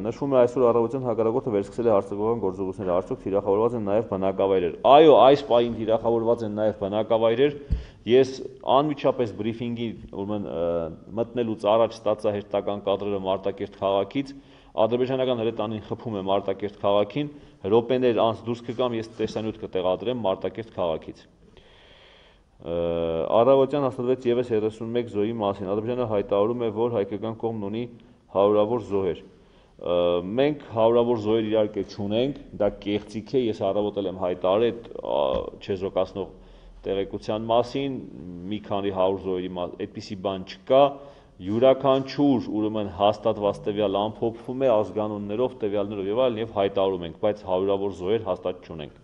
Նշվում է այսօր առավոտյան հակառակորդը վերսկսել է հարցակողական գործողությունները, արդյոք թիրախավորված են նաև բնակավայրեր։ Այո, այս պահին թիրախավորված են նաև բնակավայրեր։ Ես անմիջապես բրիֆինգի, ուրեմն մտնելուց առաջ ստացա հերթական կադրերը Մարտակերտ քաղաքից, ադրբեջանական հրետանին խփում է Մարտակերտ քաղաքին, րոպեներ անց դուրս կգամ, ես տեսանյութ կտեղադրեմ Մարտակերտ քաղաքից։ Առավոտյան հաստատվեց եւս 31 զոհի մասին։ Ադրբեջանը հայտարարում է, որ հայկական կողմն ունի հարյուրավոր զոհեր մենք հարյուրավոր զոհեր իհարկե չունենք, դա կեղծիք է, ես առավոտել եմ հայտարարել այդ չեզոքացնող տեղեկության մասին, մի քանի 100 զոհերի մաս, այդպիսի բան չկա, յուրաքանչյուր ուրեմն հաստատված տվյալ ամփոփվում է ազգանուններով, տվյալներով եւ այլն եւ հայտարարում ենք, բայց հարյուրավոր զոհեր հաստատ չունենք։